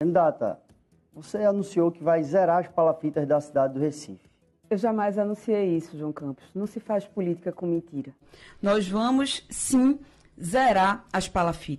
Candidata, você anunciou que vai zerar as palafitas da cidade do Recife. Eu jamais anunciei isso, João Campos. Não se faz política com mentira. Nós vamos, sim, zerar as palafitas.